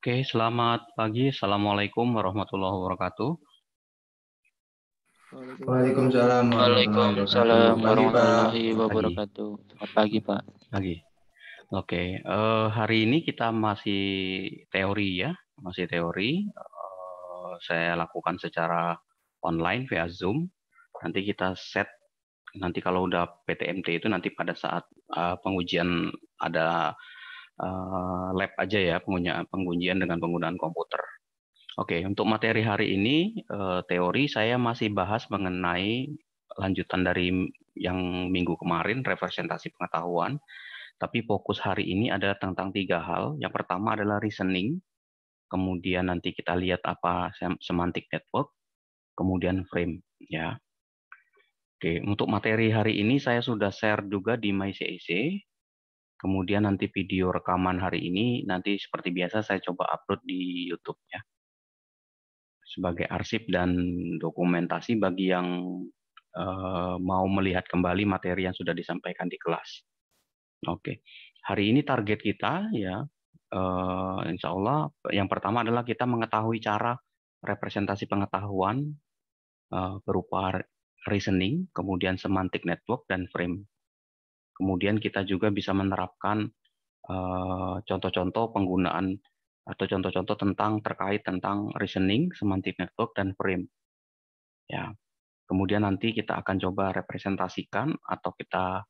Oke, selamat pagi. Assalamualaikum warahmatullahi wabarakatuh. Waalaikumsalam. Waalaikumsalam warahmatullahi wabarakatuh. Selamat pagi, Pak. Pagi. Oke, uh, hari ini kita masih teori ya, masih teori. Uh, saya lakukan secara online via Zoom. Nanti kita set nanti kalau udah PTMT itu nanti pada saat uh, pengujian ada uh, lab aja ya pengujian, pengujian dengan penggunaan komputer. Oke, untuk materi hari ini uh, teori saya masih bahas mengenai lanjutan dari yang minggu kemarin representasi pengetahuan. Tapi fokus hari ini adalah tentang tiga hal. Yang pertama adalah reasoning, kemudian nanti kita lihat apa semantik network, kemudian frame. Ya, oke. Untuk materi hari ini saya sudah share juga di MyCIC. Kemudian nanti video rekaman hari ini nanti seperti biasa saya coba upload di YouTube ya. Sebagai arsip dan dokumentasi bagi yang uh, mau melihat kembali materi yang sudah disampaikan di kelas. Oke. Hari ini target kita ya uh, insya Allah yang pertama adalah kita mengetahui cara representasi pengetahuan uh, berupa reasoning, kemudian semantic network dan frame Kemudian kita juga bisa menerapkan eh, contoh-contoh penggunaan atau contoh-contoh tentang terkait tentang reasoning, semantic network, dan frame. Ya, kemudian nanti kita akan coba representasikan atau kita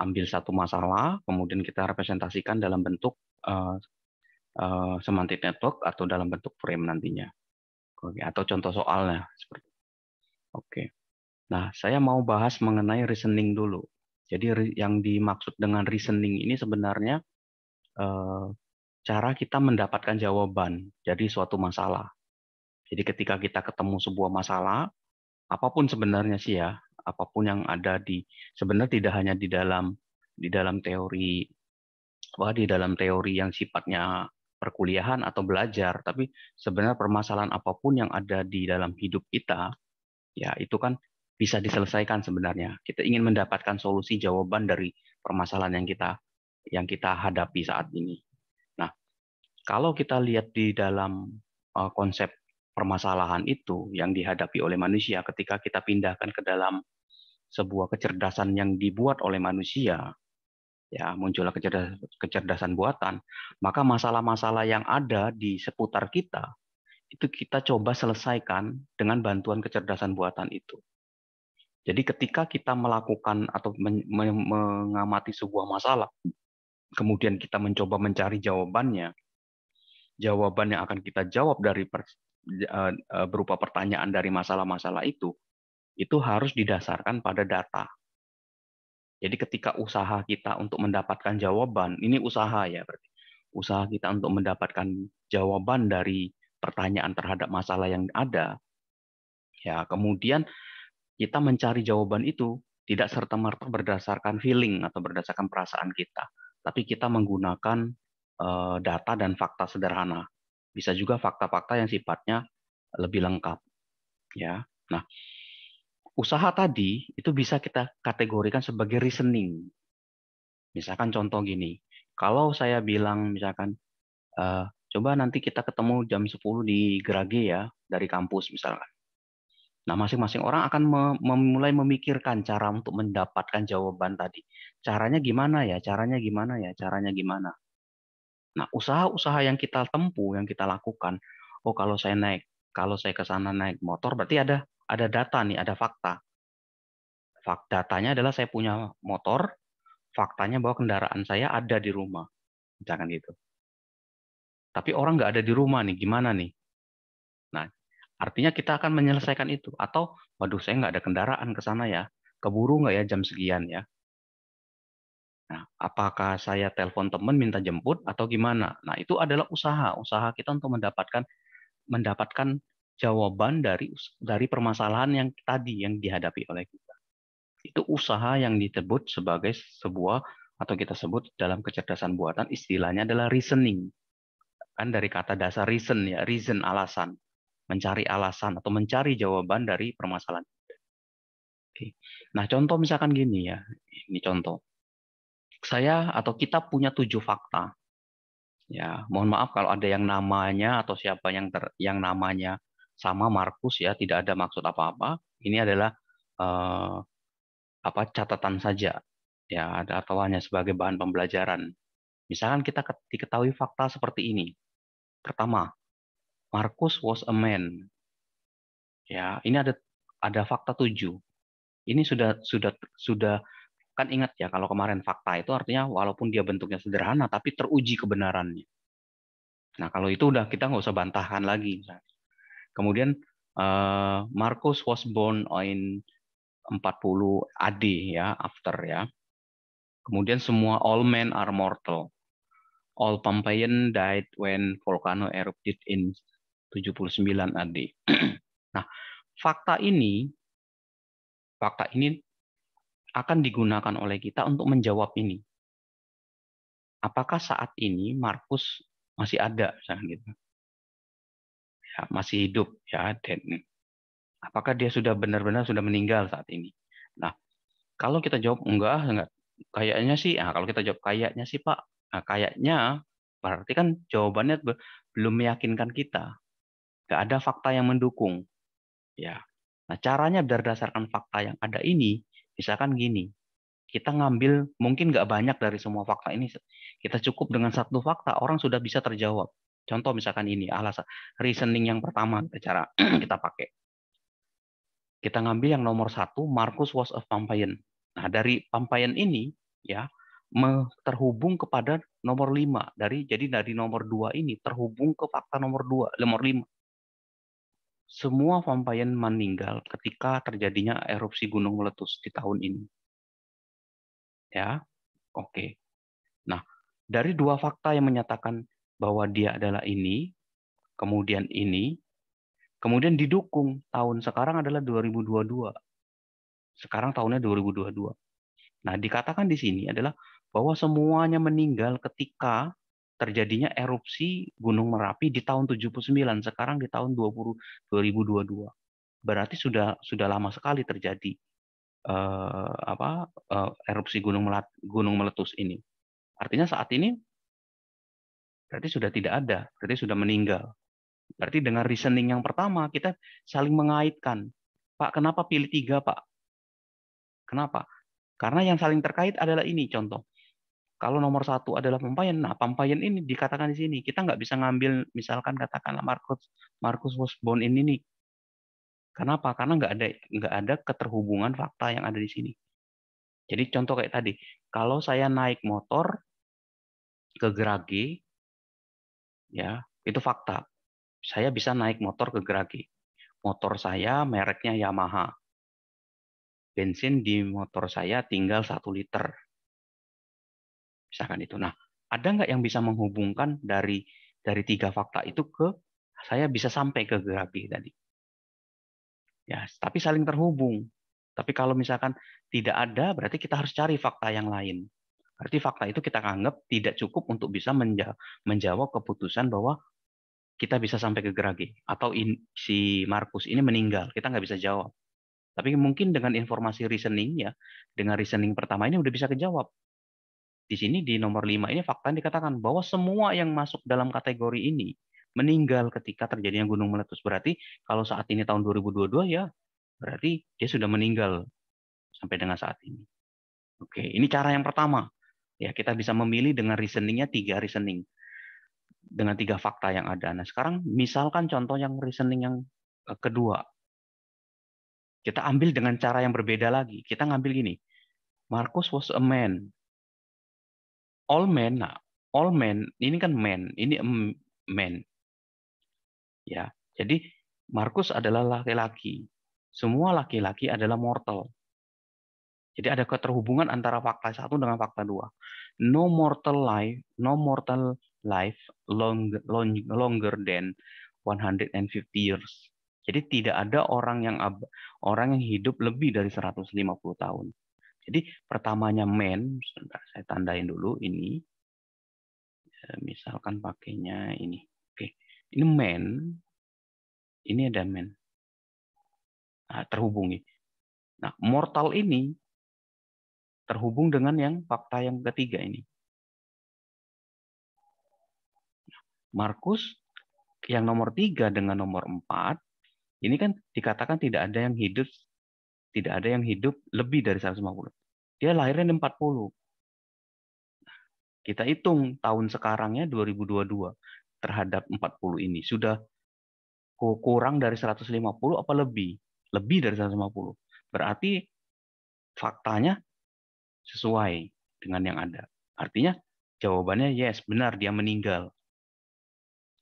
ambil satu masalah, kemudian kita representasikan dalam bentuk uh, uh, semantic network atau dalam bentuk frame nantinya, Oke, atau contoh soalnya seperti. Oke, nah saya mau bahas mengenai reasoning dulu. Jadi yang dimaksud dengan reasoning ini sebenarnya eh, cara kita mendapatkan jawaban jadi suatu masalah. Jadi ketika kita ketemu sebuah masalah, apapun sebenarnya sih ya, apapun yang ada di sebenarnya tidak hanya di dalam di dalam teori wah di dalam teori yang sifatnya perkuliahan atau belajar, tapi sebenarnya permasalahan apapun yang ada di dalam hidup kita, ya itu kan bisa diselesaikan sebenarnya. Kita ingin mendapatkan solusi jawaban dari permasalahan yang kita yang kita hadapi saat ini. Nah, kalau kita lihat di dalam eh, konsep permasalahan itu yang dihadapi oleh manusia ketika kita pindahkan ke dalam sebuah kecerdasan yang dibuat oleh manusia, ya muncullah kecerdasan, kecerdasan buatan, maka masalah-masalah yang ada di seputar kita itu kita coba selesaikan dengan bantuan kecerdasan buatan itu jadi ketika kita melakukan atau mengamati sebuah masalah, kemudian kita mencoba mencari jawabannya, jawaban yang akan kita jawab dari per, eh, eh, berupa pertanyaan dari masalah-masalah itu, itu harus didasarkan pada data. Jadi ketika usaha kita untuk mendapatkan jawaban, ini usaha ya Usaha kita untuk mendapatkan jawaban dari pertanyaan terhadap masalah yang ada. Ya, kemudian kita mencari jawaban itu tidak serta-merta berdasarkan feeling atau berdasarkan perasaan kita, tapi kita menggunakan eh, data dan fakta sederhana. Bisa juga fakta-fakta yang sifatnya lebih lengkap. Ya. Nah, usaha tadi itu bisa kita kategorikan sebagai reasoning. Misalkan contoh gini, kalau saya bilang misalkan eh, coba nanti kita ketemu jam 10 di Gerage ya dari kampus misalkan. Nah, masing-masing orang akan memulai memikirkan cara untuk mendapatkan jawaban tadi. Caranya gimana ya? Caranya gimana ya? Caranya gimana? Nah, usaha-usaha yang kita tempuh, yang kita lakukan, oh kalau saya naik, kalau saya ke sana naik motor, berarti ada ada data nih, ada fakta. Fakta datanya adalah saya punya motor, faktanya bahwa kendaraan saya ada di rumah. Jangan gitu. Tapi orang nggak ada di rumah nih, gimana nih? Artinya kita akan menyelesaikan itu. Atau, waduh saya nggak ada kendaraan ke sana ya, keburu nggak ya jam sekian ya. Nah, apakah saya telepon teman minta jemput atau gimana? Nah, itu adalah usaha, usaha kita untuk mendapatkan mendapatkan jawaban dari dari permasalahan yang tadi yang dihadapi oleh kita. Itu usaha yang disebut sebagai sebuah atau kita sebut dalam kecerdasan buatan istilahnya adalah reasoning. Kan dari kata dasar reason ya, reason alasan mencari alasan atau mencari jawaban dari permasalahan. Oke. Nah, contoh misalkan gini ya. Ini contoh. Saya atau kita punya tujuh fakta. Ya, mohon maaf kalau ada yang namanya atau siapa yang ter, yang namanya sama Markus ya, tidak ada maksud apa-apa. Ini adalah eh, apa catatan saja. Ya, ada atau hanya sebagai bahan pembelajaran. Misalkan kita diketahui fakta seperti ini. Pertama, Markus was a man. Ya, ini ada ada fakta tujuh. Ini sudah sudah sudah kan ingat ya kalau kemarin fakta itu artinya walaupun dia bentuknya sederhana tapi teruji kebenarannya. Nah kalau itu udah kita nggak usah bantahkan lagi. Kemudian uh, eh, Markus was born in 40 AD ya after ya. Kemudian semua all men are mortal. All Pompeian died when volcano erupted in 79 AD. nah, fakta ini fakta ini akan digunakan oleh kita untuk menjawab ini. Apakah saat ini Markus masih ada misalnya gitu. Ya, masih hidup ya dan apakah dia sudah benar-benar sudah meninggal saat ini? Nah, kalau kita jawab enggak, enggak kayaknya sih, nah, kalau kita jawab kayaknya sih Pak, nah, kayaknya berarti kan jawabannya belum meyakinkan kita nggak ada fakta yang mendukung. Ya. Nah, caranya berdasarkan fakta yang ada ini, misalkan gini, kita ngambil mungkin nggak banyak dari semua fakta ini, kita cukup dengan satu fakta orang sudah bisa terjawab. Contoh misalkan ini alasan reasoning yang pertama cara kita pakai. Kita ngambil yang nomor satu, Marcus was a Pompeian. Nah dari vampire ini ya terhubung kepada nomor lima dari jadi dari nomor dua ini terhubung ke fakta nomor dua, nomor lima semua Vampayan meninggal ketika terjadinya erupsi gunung meletus di tahun ini. Ya, oke. Okay. Nah, dari dua fakta yang menyatakan bahwa dia adalah ini, kemudian ini, kemudian didukung tahun sekarang adalah 2022. Sekarang tahunnya 2022. Nah, dikatakan di sini adalah bahwa semuanya meninggal ketika terjadinya erupsi Gunung Merapi di tahun 79, sekarang di tahun 20, 2022. Berarti sudah sudah lama sekali terjadi uh, apa uh, erupsi Gunung Melat, Gunung meletus ini. Artinya saat ini berarti sudah tidak ada, berarti sudah meninggal. Berarti dengan reasoning yang pertama kita saling mengaitkan. Pak, kenapa pilih tiga, Pak? Kenapa? Karena yang saling terkait adalah ini contoh. Kalau nomor satu adalah Pampayan, nah Pampayan ini dikatakan di sini kita nggak bisa ngambil misalkan katakanlah Markus Markus Wosbon ini nih. Kenapa? Karena nggak ada nggak ada keterhubungan fakta yang ada di sini. Jadi contoh kayak tadi, kalau saya naik motor ke Geragi, ya itu fakta. Saya bisa naik motor ke Geragi. Motor saya mereknya Yamaha bensin di motor saya tinggal satu liter misalkan itu. Nah, ada nggak yang bisa menghubungkan dari dari tiga fakta itu ke saya bisa sampai ke grafi tadi? Ya, tapi saling terhubung. Tapi kalau misalkan tidak ada, berarti kita harus cari fakta yang lain. Berarti fakta itu kita anggap tidak cukup untuk bisa menjawab, menjawab keputusan bahwa kita bisa sampai ke Gerage atau in, si Markus ini meninggal kita nggak bisa jawab tapi mungkin dengan informasi reasoning ya dengan reasoning pertama ini udah bisa kejawab di sini di nomor 5 ini fakta yang dikatakan bahwa semua yang masuk dalam kategori ini meninggal ketika terjadinya gunung meletus. Berarti kalau saat ini tahun 2022 ya berarti dia sudah meninggal sampai dengan saat ini. Oke, ini cara yang pertama. Ya, kita bisa memilih dengan reasoningnya tiga reasoning dengan tiga fakta yang ada. Nah, sekarang misalkan contoh yang reasoning yang eh, kedua, kita ambil dengan cara yang berbeda lagi. Kita ngambil gini, Marcus was a man all men, nah, all men, ini kan men, ini men. Ya, jadi Markus adalah laki-laki. Semua laki-laki adalah mortal. Jadi ada keterhubungan antara fakta satu dengan fakta dua. No mortal life, no mortal life long, long, longer than 150 years. Jadi tidak ada orang yang orang yang hidup lebih dari 150 tahun. Jadi pertamanya men, sebentar saya tandain dulu ini. Ya, misalkan pakainya ini. Oke, ini men, Ini ada men, Nah, terhubungi. Nah, mortal ini terhubung dengan yang fakta yang ketiga ini. Markus yang nomor tiga dengan nomor empat ini kan dikatakan tidak ada yang hidup tidak ada yang hidup lebih dari 150. Dia lahirnya 40. Kita hitung tahun sekarangnya 2022 terhadap 40 ini. Sudah kurang dari 150 apa lebih? Lebih dari 150. Berarti faktanya sesuai dengan yang ada. Artinya jawabannya yes, benar dia meninggal.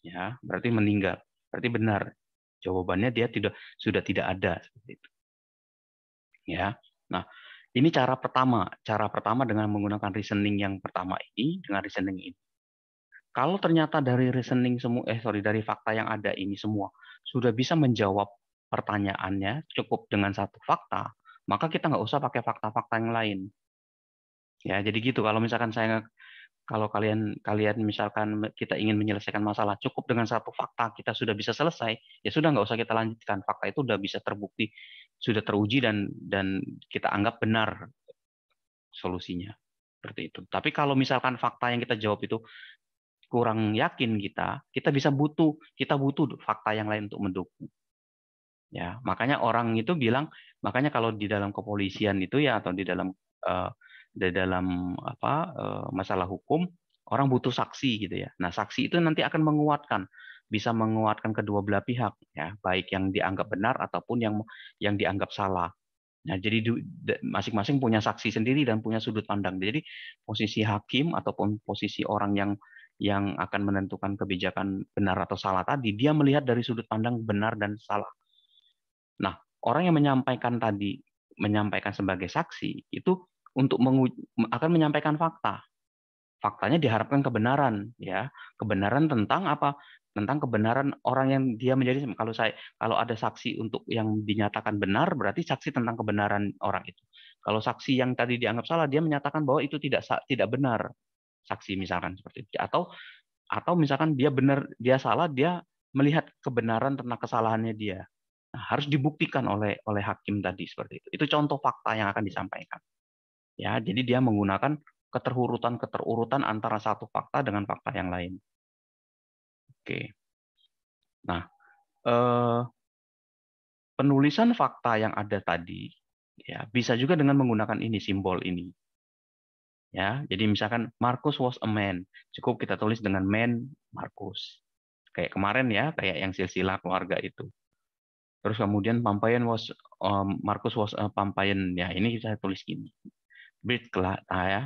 Ya, berarti meninggal. Berarti benar. Jawabannya dia tidak sudah tidak ada seperti itu ya. Nah, ini cara pertama, cara pertama dengan menggunakan reasoning yang pertama ini dengan reasoning ini. Kalau ternyata dari reasoning semua eh sorry dari fakta yang ada ini semua sudah bisa menjawab pertanyaannya cukup dengan satu fakta, maka kita nggak usah pakai fakta-fakta yang lain. Ya, jadi gitu. Kalau misalkan saya kalau kalian kalian misalkan kita ingin menyelesaikan masalah cukup dengan satu fakta kita sudah bisa selesai, ya sudah nggak usah kita lanjutkan. Fakta itu sudah bisa terbukti sudah teruji dan dan kita anggap benar solusinya seperti itu. Tapi kalau misalkan fakta yang kita jawab itu kurang yakin kita, kita bisa butuh kita butuh fakta yang lain untuk mendukung. Ya, makanya orang itu bilang, makanya kalau di dalam kepolisian itu ya atau di dalam uh, di dalam apa uh, masalah hukum orang butuh saksi gitu ya. Nah, saksi itu nanti akan menguatkan bisa menguatkan kedua belah pihak ya baik yang dianggap benar ataupun yang yang dianggap salah nah jadi masing-masing punya saksi sendiri dan punya sudut pandang jadi posisi hakim ataupun posisi orang yang yang akan menentukan kebijakan benar atau salah tadi dia melihat dari sudut pandang benar dan salah nah orang yang menyampaikan tadi menyampaikan sebagai saksi itu untuk akan menyampaikan fakta faktanya diharapkan kebenaran ya kebenaran tentang apa tentang kebenaran orang yang dia menjadi kalau saya kalau ada saksi untuk yang dinyatakan benar berarti saksi tentang kebenaran orang itu. Kalau saksi yang tadi dianggap salah dia menyatakan bahwa itu tidak tidak benar saksi misalkan seperti itu atau atau misalkan dia benar dia salah dia melihat kebenaran tentang kesalahannya dia. Nah, harus dibuktikan oleh oleh hakim tadi seperti itu. Itu contoh fakta yang akan disampaikan. Ya, jadi dia menggunakan keterurutan keterurutan antara satu fakta dengan fakta yang lain. Oke. Nah, eh, penulisan fakta yang ada tadi ya bisa juga dengan menggunakan ini simbol ini. Ya, jadi misalkan Markus was a man, cukup kita tulis dengan man Markus. Kayak kemarin ya, kayak yang silsilah keluarga itu. Terus kemudian Pampayan was um, eh, Markus was a Pampayan. Ya, ini kita tulis gini. Birth ah, ya,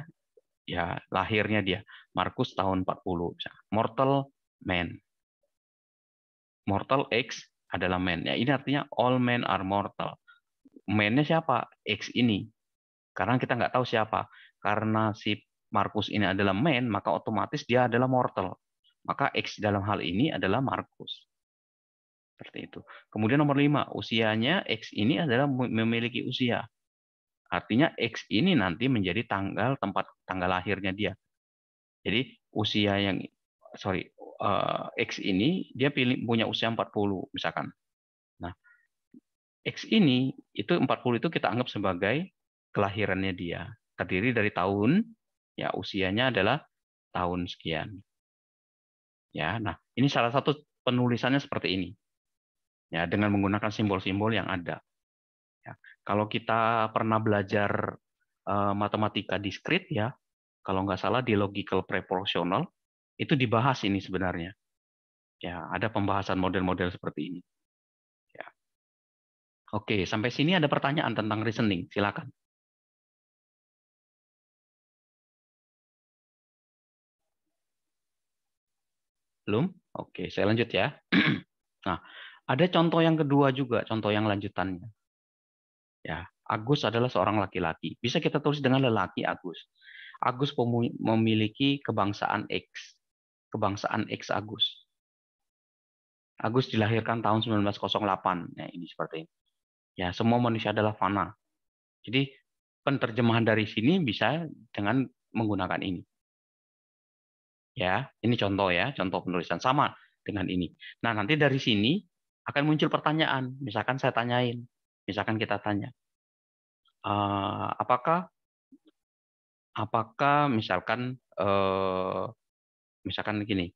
ya lahirnya dia Markus tahun 40 Mortal man mortal X adalah man. Ya, ini artinya all men are mortal. Man-nya siapa? X ini. Karena kita nggak tahu siapa. Karena si Markus ini adalah man, maka otomatis dia adalah mortal. Maka X dalam hal ini adalah Markus. Seperti itu. Kemudian nomor lima, usianya X ini adalah memiliki usia. Artinya X ini nanti menjadi tanggal tempat tanggal lahirnya dia. Jadi usia yang sorry uh, X ini dia pilih, punya usia 40 misalkan. Nah, X ini itu 40 itu kita anggap sebagai kelahirannya dia. Terdiri dari tahun, ya usianya adalah tahun sekian. Ya, nah ini salah satu penulisannya seperti ini. Ya, dengan menggunakan simbol-simbol yang ada. Ya, kalau kita pernah belajar uh, matematika diskrit ya, kalau nggak salah di logical proportional itu dibahas ini sebenarnya. Ya, ada pembahasan model-model seperti ini. Ya. Oke, sampai sini ada pertanyaan tentang reasoning. Silakan. Belum? Oke, saya lanjut ya. nah, ada contoh yang kedua juga, contoh yang lanjutannya. Ya, Agus adalah seorang laki-laki. Bisa kita tulis dengan lelaki Agus. Agus memiliki kebangsaan X kebangsaan X Agus. Agus dilahirkan tahun 1908. Ya, ini seperti ini. Ya, semua manusia adalah fana. Jadi penerjemahan dari sini bisa dengan menggunakan ini. Ya, ini contoh ya, contoh penulisan sama dengan ini. Nah, nanti dari sini akan muncul pertanyaan. Misalkan saya tanyain, misalkan kita tanya, eh, apakah apakah misalkan eh, misalkan gini,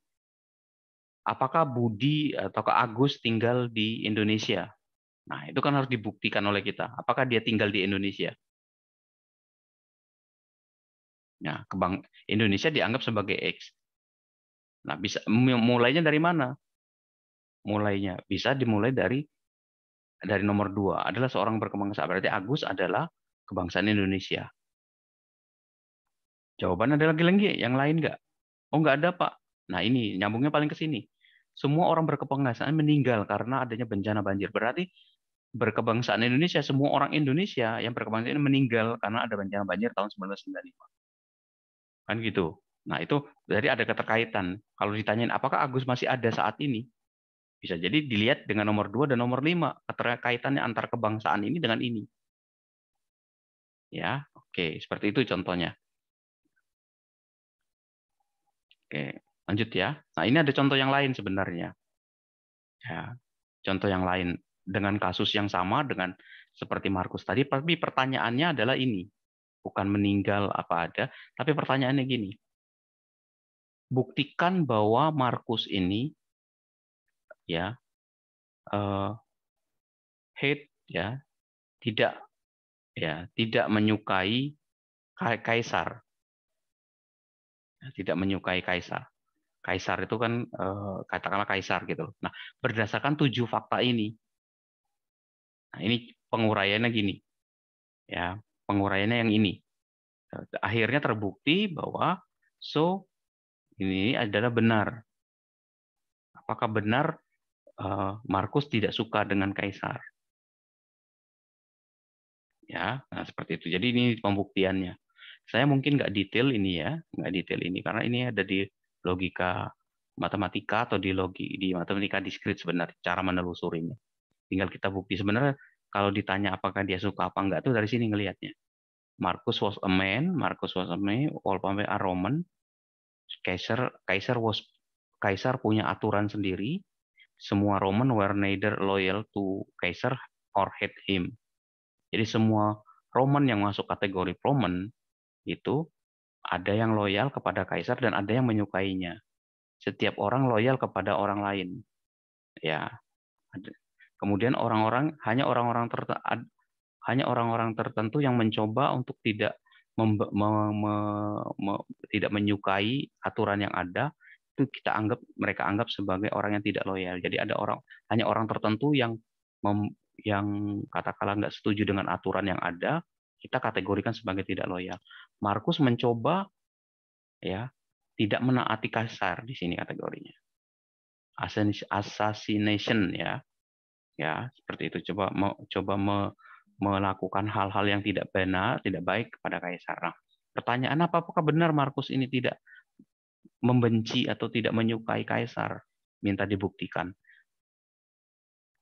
apakah Budi atau Kak Agus tinggal di Indonesia? Nah, itu kan harus dibuktikan oleh kita. Apakah dia tinggal di Indonesia? Nah, kebang Indonesia dianggap sebagai X. Nah, bisa mulainya dari mana? Mulainya bisa dimulai dari dari nomor dua adalah seorang berkebangsaan. Berarti Agus adalah kebangsaan Indonesia. Jawabannya adalah lagi lagi yang lain nggak? Oh nggak ada Pak. Nah ini nyambungnya paling ke sini. Semua orang berkebangsaan meninggal karena adanya bencana banjir. Berarti berkebangsaan Indonesia, semua orang Indonesia yang berkebangsaan meninggal karena ada bencana banjir tahun 1995. Kan gitu. Nah itu dari ada keterkaitan. Kalau ditanyain apakah Agus masih ada saat ini, bisa jadi dilihat dengan nomor 2 dan nomor 5 keterkaitannya antar kebangsaan ini dengan ini. Ya, oke, seperti itu contohnya. Oke, lanjut ya. Nah, ini ada contoh yang lain sebenarnya. Ya, contoh yang lain dengan kasus yang sama dengan seperti Markus tadi, tapi pertanyaannya adalah ini. Bukan meninggal apa ada, tapi pertanyaannya gini. Buktikan bahwa Markus ini ya uh, hate ya tidak ya tidak menyukai kaisar tidak menyukai kaisar. Kaisar itu kan eh, katakanlah kaisar gitu. Nah, berdasarkan tujuh fakta ini, nah ini penguraiannya gini, ya penguraiannya yang ini. Akhirnya terbukti bahwa so ini adalah benar. Apakah benar eh, Markus tidak suka dengan kaisar? Ya, nah seperti itu. Jadi ini pembuktiannya. Saya mungkin nggak detail ini ya, nggak detail ini karena ini ada di logika matematika atau di logi di matematika diskrit sebenarnya cara menelusurinya. Tinggal kita bukti sebenarnya kalau ditanya apakah dia suka apa enggak tuh dari sini ngelihatnya. Marcus was a man, Marcus was a man, all a Roman, Kaiser, Kaiser was Kaiser punya aturan sendiri. Semua Roman were neither loyal to Kaiser or hate him. Jadi semua Roman yang masuk kategori Roman itu ada yang loyal kepada kaisar dan ada yang menyukainya. Setiap orang loyal kepada orang lain. Ya. Kemudian orang-orang hanya orang-orang hanya orang-orang tertentu yang mencoba untuk tidak mem, me, me, me, tidak menyukai aturan yang ada itu kita anggap mereka anggap sebagai orang yang tidak loyal. Jadi ada orang hanya orang tertentu yang yang katakanlah nggak setuju dengan aturan yang ada kita kategorikan sebagai tidak loyal. Markus mencoba ya tidak menaati Kaisar di sini kategorinya. Assassination ya. Ya, seperti itu coba coba me, melakukan hal-hal yang tidak benar, tidak baik kepada Kaisar. Nah, pertanyaan apa apakah benar Markus ini tidak membenci atau tidak menyukai Kaisar? Minta dibuktikan.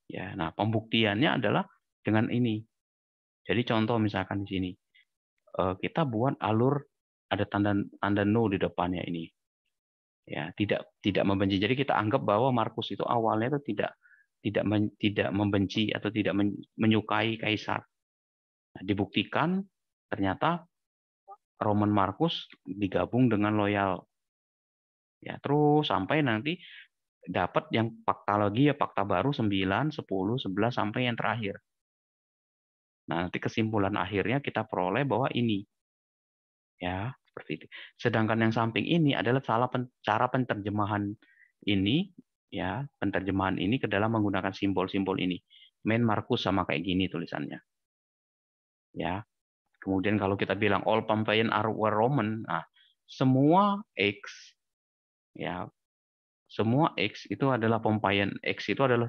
Ya, nah pembuktiannya adalah dengan ini. Jadi contoh misalkan di sini, Eh, kita buat alur ada tanda tanda no di depannya ini. Ya, tidak tidak membenci. Jadi kita anggap bahwa Markus itu awalnya itu tidak tidak men, tidak membenci atau tidak menyukai kaisar. Nah, dibuktikan ternyata Roman Markus digabung dengan loyal. Ya, terus sampai nanti dapat yang fakta lagi ya fakta baru 9, 10, 11 sampai yang terakhir. Nah, nanti kesimpulan akhirnya kita peroleh bahwa ini. Ya, seperti itu. Sedangkan yang samping ini adalah salah pen, cara penerjemahan ini, ya, penerjemahan ini ke dalam menggunakan simbol-simbol ini. Main Markus sama kayak gini tulisannya. Ya. Kemudian kalau kita bilang all Pompeian are were Roman, nah, semua X ya semua X itu adalah Pompeian, X itu adalah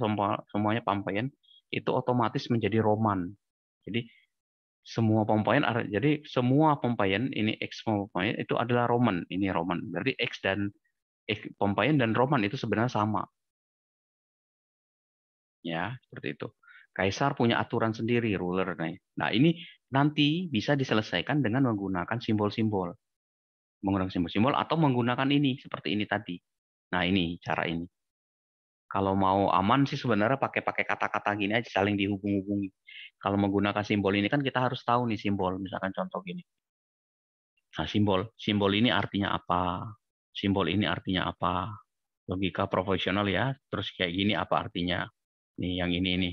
semuanya Pompeian, itu otomatis menjadi Roman jadi semua pompaian, jadi semua pompaian ini x pompaian itu adalah Roman ini Roman berarti x dan x pompaian dan Roman itu sebenarnya sama ya seperti itu kaisar punya aturan sendiri ruler nah ini nanti bisa diselesaikan dengan menggunakan simbol-simbol menggunakan simbol-simbol atau menggunakan ini seperti ini tadi nah ini cara ini kalau mau aman sih sebenarnya pakai pakai kata-kata gini aja saling dihubung-hubungi. Kalau menggunakan simbol ini kan kita harus tahu nih simbol, misalkan contoh gini. Nah, simbol, simbol ini artinya apa? Simbol ini artinya apa? Logika profesional ya. Terus kayak gini apa artinya? Nih yang ini ini.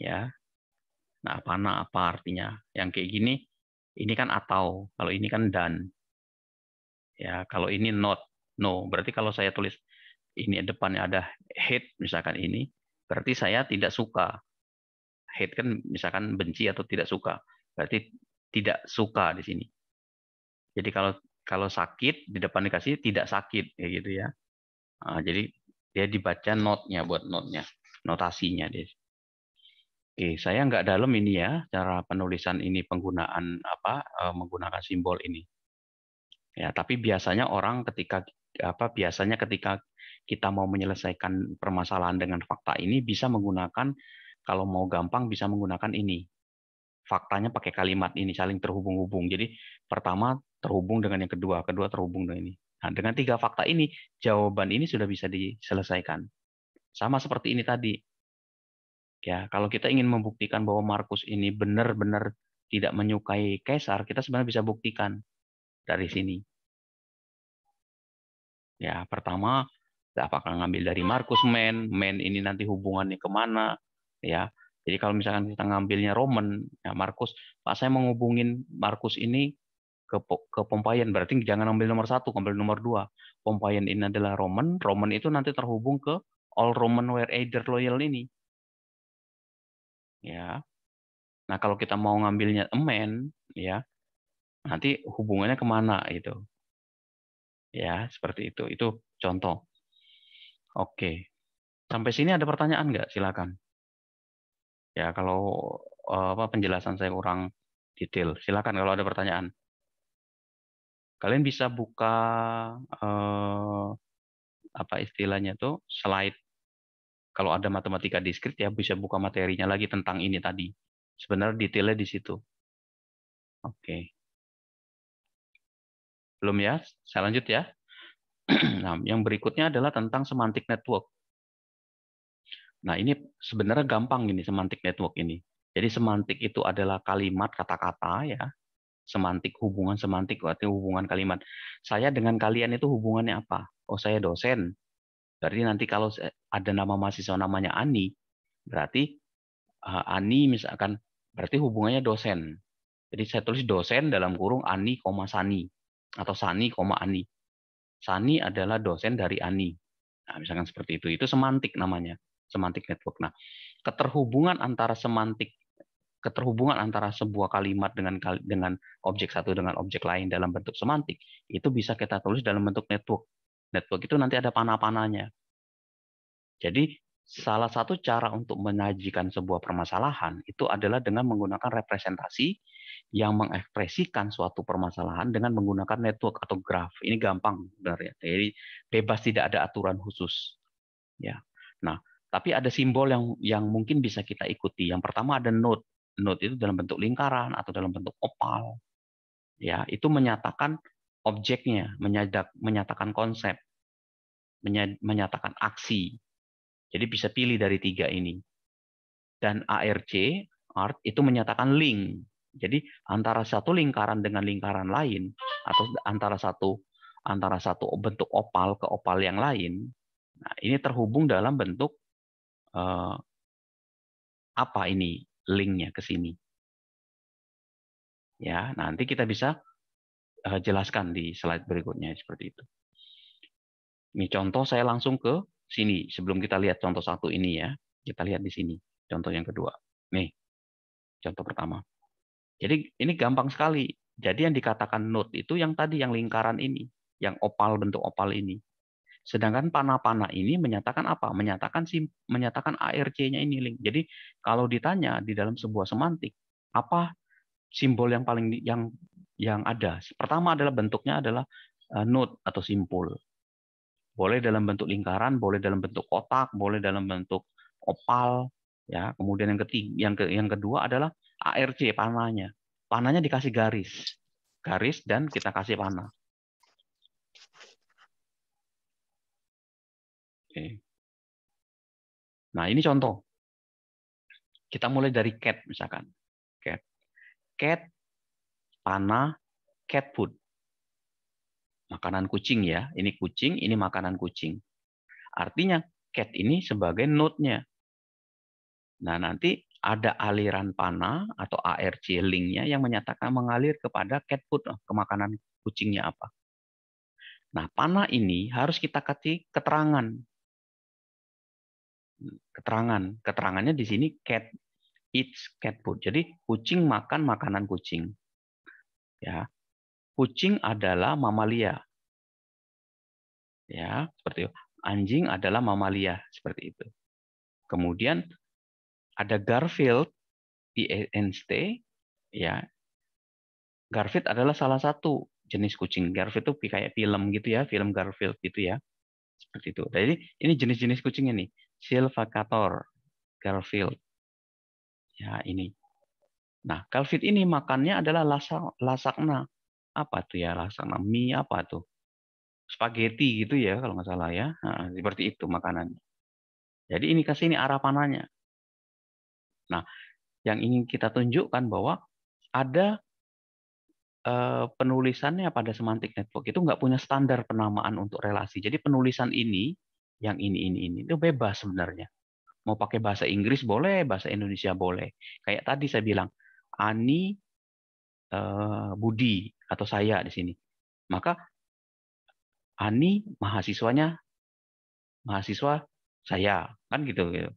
Ya. Nah, apa nah apa artinya? Yang kayak gini ini kan atau, kalau ini kan dan. Ya, kalau ini not, no. Berarti kalau saya tulis ini depannya ada hate misalkan ini, berarti saya tidak suka. Hate kan misalkan benci atau tidak suka. Berarti tidak suka di sini. Jadi kalau kalau sakit di depan dikasih tidak sakit kayak gitu ya. Nah, jadi dia dibaca notnya buat notnya, notasinya deh. Oke, saya nggak dalam ini ya cara penulisan ini penggunaan apa eh, menggunakan simbol ini. Ya, tapi biasanya orang ketika apa biasanya ketika kita mau menyelesaikan permasalahan dengan fakta ini bisa menggunakan kalau mau gampang bisa menggunakan ini. Faktanya pakai kalimat ini saling terhubung-hubung. Jadi pertama terhubung dengan yang kedua, kedua terhubung dengan ini. Nah, dengan tiga fakta ini jawaban ini sudah bisa diselesaikan. Sama seperti ini tadi. Ya, kalau kita ingin membuktikan bahwa Markus ini benar-benar tidak menyukai Kaisar, kita sebenarnya bisa buktikan dari sini. Ya, pertama apakah ngambil dari Markus men men ini nanti hubungannya kemana, ya. Jadi kalau misalkan kita ngambilnya Roman, ya Markus, pas saya menghubungin Markus ini ke ke Pompayan, berarti jangan ambil nomor satu, ambil nomor dua. Pompayan ini adalah Roman, Roman itu nanti terhubung ke All Roman where Either Loyal ini. Ya. Nah kalau kita mau ngambilnya Emen, ya nanti hubungannya kemana itu Ya seperti itu. Itu contoh. Oke. Sampai sini ada pertanyaan nggak? Silakan. Ya, kalau eh, apa penjelasan saya kurang detail, silakan kalau ada pertanyaan. Kalian bisa buka eh, apa istilahnya tuh slide. Kalau ada matematika diskrit ya bisa buka materinya lagi tentang ini tadi. Sebenarnya detailnya di situ. Oke. Belum ya? Saya lanjut ya. Nah, yang berikutnya adalah tentang semantik network. Nah, ini sebenarnya gampang ini semantik network ini. Jadi semantik itu adalah kalimat kata-kata ya. Semantik hubungan semantik berarti hubungan kalimat. Saya dengan kalian itu hubungannya apa? Oh, saya dosen. Berarti nanti kalau ada nama mahasiswa namanya Ani, berarti eh, Ani misalkan berarti hubungannya dosen. Jadi saya tulis dosen dalam kurung Ani, Sani atau Sani, Ani. Sani adalah dosen dari Ani. Nah, misalkan seperti itu. Itu semantik namanya, semantik network. Nah, keterhubungan antara semantik keterhubungan antara sebuah kalimat dengan dengan objek satu dengan objek lain dalam bentuk semantik itu bisa kita tulis dalam bentuk network. Network itu nanti ada panah-panahnya. Jadi salah satu cara untuk menyajikan sebuah permasalahan itu adalah dengan menggunakan representasi yang mengekspresikan suatu permasalahan dengan menggunakan network atau graf. Ini gampang sebenarnya. Jadi bebas tidak ada aturan khusus. Ya. Nah, tapi ada simbol yang yang mungkin bisa kita ikuti. Yang pertama ada node. Node itu dalam bentuk lingkaran atau dalam bentuk opal. Ya, itu menyatakan objeknya, menyatakan konsep, menyatakan aksi. Jadi bisa pilih dari tiga ini. Dan ARC, art, itu menyatakan link. Jadi antara satu lingkaran dengan lingkaran lain atau antara satu antara satu bentuk opal ke opal yang lain, nah ini terhubung dalam bentuk eh, apa ini linknya ke sini. Ya, nanti kita bisa eh, jelaskan di slide berikutnya seperti itu. Ini contoh saya langsung ke sini sebelum kita lihat contoh satu ini ya. Kita lihat di sini contoh yang kedua. Nih, contoh pertama. Jadi ini gampang sekali. Jadi yang dikatakan node itu yang tadi yang lingkaran ini, yang opal bentuk opal ini. Sedangkan panah-panah ini menyatakan apa? Menyatakan sim, menyatakan ARC-nya ini link. Jadi kalau ditanya di dalam sebuah semantik, apa simbol yang paling yang yang ada? Pertama adalah bentuknya adalah node atau simpul. Boleh dalam bentuk lingkaran, boleh dalam bentuk kotak, boleh dalam bentuk opal, ya. Kemudian yang ketiga, yang ke, yang kedua adalah ARC panahnya. Panahnya dikasih garis. Garis dan kita kasih panah. Oke. Nah, ini contoh. Kita mulai dari cat misalkan. Cat. Cat panah cat food. Makanan kucing ya. Ini kucing, ini makanan kucing. Artinya cat ini sebagai node-nya. Nah, nanti ada aliran panah atau ARC linknya yang menyatakan mengalir kepada cat food, eh, ke makanan kucingnya apa. Nah, panah ini harus kita kasih keterangan. Keterangan. Keterangannya di sini cat eats cat food. Jadi kucing makan makanan kucing. Ya. Kucing adalah mamalia. Ya, seperti itu. Anjing adalah mamalia, seperti itu. Kemudian ada Garfield di NST ya. Garfield adalah salah satu jenis kucing. Garfield itu kayak film gitu ya, film Garfield gitu ya. Seperti itu. Jadi nah, ini jenis-jenis kucing ini Silvacator, Garfield. Ya, ini. Nah, Garfield ini makannya adalah lasak, lasakna. Apa tuh ya lasakna? Mie apa tuh? Spaghetti gitu ya kalau nggak salah ya. Nah, seperti itu makanannya. Jadi ini kasih ini arah panahnya. Nah, yang ingin kita tunjukkan bahwa ada eh, penulisannya pada semantik network itu nggak punya standar penamaan untuk relasi. Jadi penulisan ini, yang ini, ini, ini, itu bebas sebenarnya. Mau pakai bahasa Inggris boleh, bahasa Indonesia boleh. Kayak tadi saya bilang, Ani, eh, Budi, atau saya di sini. Maka Ani mahasiswanya, mahasiswa saya. Kan gitu. gitu.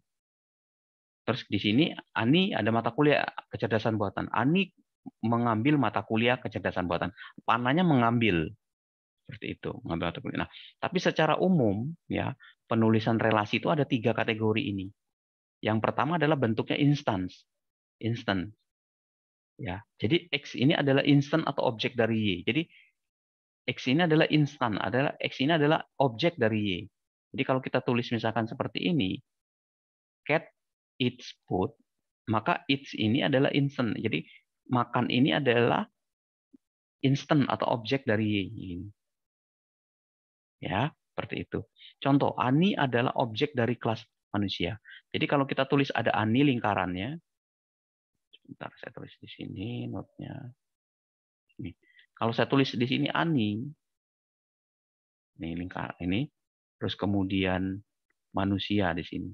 Terus di sini Ani ada mata kuliah kecerdasan buatan. Ani mengambil mata kuliah kecerdasan buatan. Pananya mengambil seperti itu, mengambil mata kuliah. Nah, tapi secara umum ya penulisan relasi itu ada tiga kategori ini. Yang pertama adalah bentuknya instance, instant. Ya, jadi x ini adalah instant atau objek dari y. Jadi x ini adalah instan, adalah x ini adalah objek dari y. Jadi kalau kita tulis misalkan seperti ini, cat eats food, maka eats ini adalah instant. Jadi makan ini adalah instant atau objek dari yin, Ya, seperti itu. Contoh, ani adalah objek dari kelas manusia. Jadi kalau kita tulis ada ani lingkarannya, sebentar saya tulis di sini notnya. Ini. Kalau saya tulis di sini ani, ini lingkar ini, terus kemudian manusia di sini.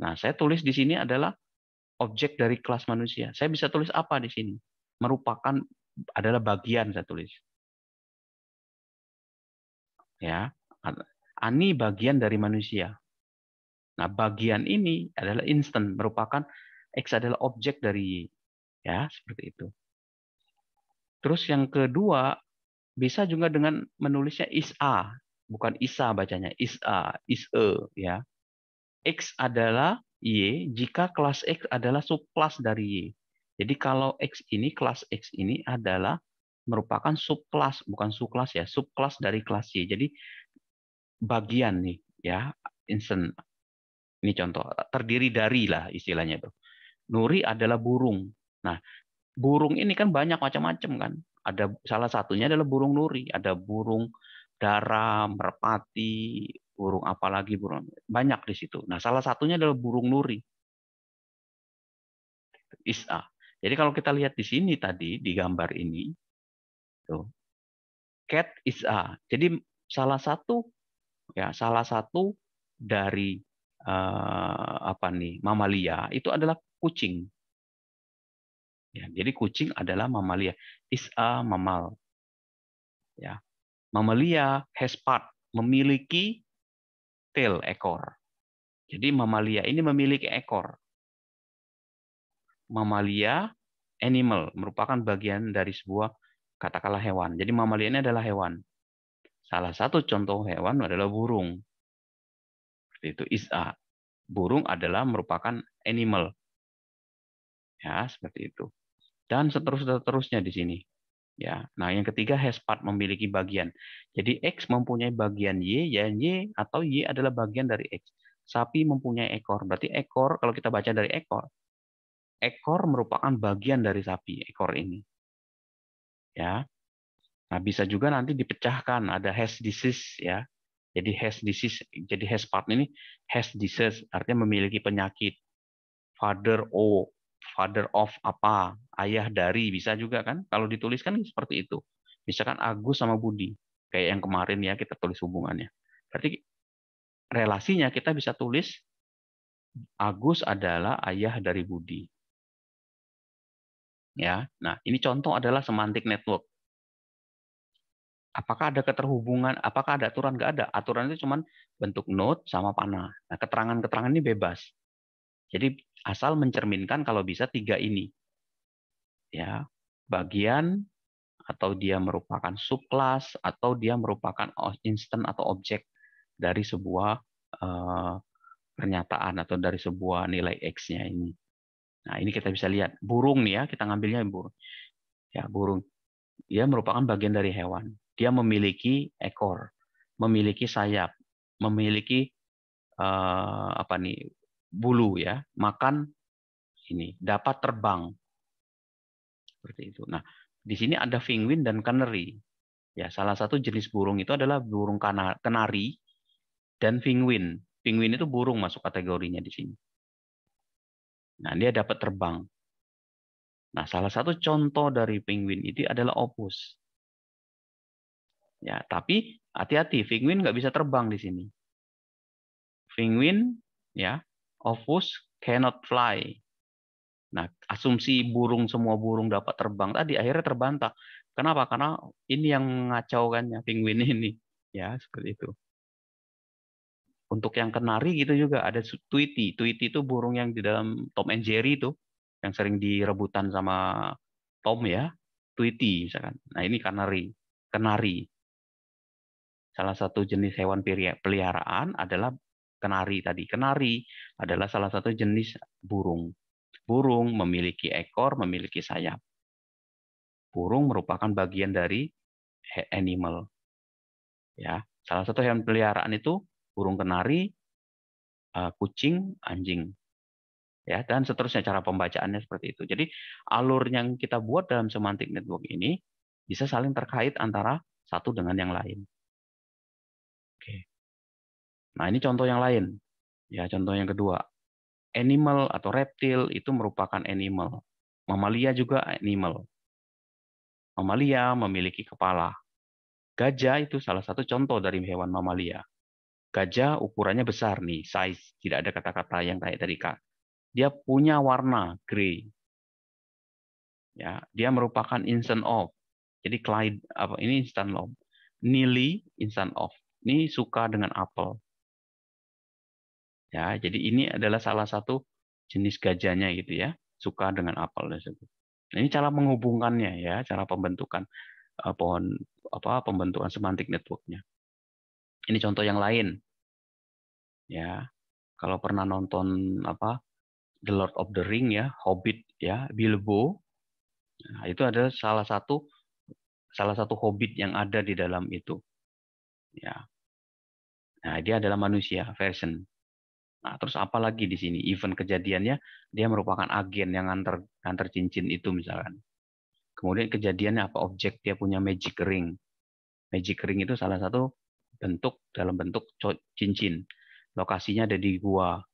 Nah, saya tulis di sini adalah objek dari kelas manusia. Saya bisa tulis apa di sini? Merupakan adalah bagian saya tulis. Ya, ani bagian dari manusia. Nah, bagian ini adalah instan merupakan x adalah objek dari ya, seperti itu. Terus yang kedua, bisa juga dengan menulisnya is a, bukan isa bacanya, is a, is e ya. X adalah Y jika kelas X adalah subkelas dari Y. Jadi kalau X ini, kelas X ini adalah merupakan subkelas, bukan subkelas ya, subkelas dari kelas Y. Jadi bagian nih ya, instant. Ini contoh, terdiri dari lah istilahnya itu. Nuri adalah burung. Nah, burung ini kan banyak macam-macam kan. Ada salah satunya adalah burung nuri, ada burung dara, merpati, burung apa lagi burung banyak di situ. Nah, salah satunya adalah burung nuri. Is'a. Jadi kalau kita lihat di sini tadi di gambar ini tuh cat is'a. Jadi salah satu ya salah satu dari eh, apa nih mamalia itu adalah kucing. Ya, jadi kucing adalah mamalia. Is'a mamal. Ya. Mamalia has part memiliki tail ekor. Jadi mamalia ini memiliki ekor. Mamalia animal merupakan bagian dari sebuah katakanlah hewan. Jadi mamalia ini adalah hewan. Salah satu contoh hewan adalah burung. Seperti itu is a. Burung adalah merupakan animal. Ya, seperti itu. Dan seterusnya seterusnya di sini ya. Nah, yang ketiga has part memiliki bagian. Jadi X mempunyai bagian Y, dan ya, Y atau Y adalah bagian dari X. Sapi mempunyai ekor. Berarti ekor kalau kita baca dari ekor. Ekor merupakan bagian dari sapi, ekor ini. Ya. Nah, bisa juga nanti dipecahkan ada has disease ya. Jadi has disease, jadi has part ini has disease artinya memiliki penyakit. Father O father of apa, ayah dari bisa juga kan? Kalau dituliskan seperti itu. Misalkan Agus sama Budi, kayak yang kemarin ya kita tulis hubungannya. Berarti relasinya kita bisa tulis Agus adalah ayah dari Budi. Ya. Nah, ini contoh adalah semantik network. Apakah ada keterhubungan? Apakah ada aturan? Gak ada. Aturan itu cuma bentuk node sama panah. Nah, keterangan-keterangan ini bebas. Jadi asal mencerminkan kalau bisa tiga ini. Ya, bagian atau dia merupakan subclass atau dia merupakan instan atau objek dari sebuah uh, pernyataan atau dari sebuah nilai x-nya ini. Nah, ini kita bisa lihat burung nih ya, kita ngambilnya burung. Ya, burung. Dia merupakan bagian dari hewan. Dia memiliki ekor, memiliki sayap, memiliki uh, apa nih bulu ya, makan ini dapat terbang. Seperti itu. Nah, di sini ada penguin dan canary. Ya, salah satu jenis burung itu adalah burung kenari dan penguin. Penguin itu burung masuk kategorinya di sini. Nah, dia dapat terbang. Nah, salah satu contoh dari penguin itu adalah opus. Ya, tapi hati-hati, penguin nggak bisa terbang di sini. Penguin ya Ovus cannot fly. Nah, asumsi burung semua burung dapat terbang tadi akhirnya terbantah. Kenapa? Karena ini yang ya penguin ini. Ya, seperti itu. Untuk yang kenari gitu juga ada Tweety. Tweety itu burung yang di dalam Tom and Jerry itu yang sering direbutan sama Tom ya. Tweety misalkan. Nah, ini kenari. Kenari. Salah satu jenis hewan peliharaan adalah kenari tadi. Kenari adalah salah satu jenis burung. Burung memiliki ekor, memiliki sayap. Burung merupakan bagian dari animal. Ya, salah satu hewan peliharaan itu burung kenari, eh, kucing, anjing. Ya, dan seterusnya cara pembacaannya seperti itu. Jadi alur yang kita buat dalam semantik network ini bisa saling terkait antara satu dengan yang lain. Nah, ini contoh yang lain. Ya, contoh yang kedua. Animal atau reptil itu merupakan animal. Mamalia juga animal. Mamalia memiliki kepala. Gajah itu salah satu contoh dari hewan mamalia. Gajah ukurannya besar nih, size. Tidak ada kata-kata yang kayak tadi, Kak. Dia punya warna gray Ya, dia merupakan instant of. Jadi Clyde apa ini instant of. Nili instant of. Ini suka dengan apel. Ya, jadi ini adalah salah satu jenis gajahnya gitu ya, suka dengan apel tersebut. Nah, ini cara menghubungkannya ya, cara pembentukan eh, pohon apa pembentukan semantik networknya. Ini contoh yang lain. Ya, kalau pernah nonton apa The Lord of the Ring ya, Hobbit ya, Bilbo. Nah, itu adalah salah satu salah satu hobbit yang ada di dalam itu. Ya. Nah, dia adalah manusia version Nah, terus apa lagi di sini? Event kejadiannya dia merupakan agen yang antar antar cincin itu misalkan. Kemudian kejadiannya apa? Objek dia punya magic ring. Magic ring itu salah satu bentuk dalam bentuk cincin. Lokasinya ada di gua.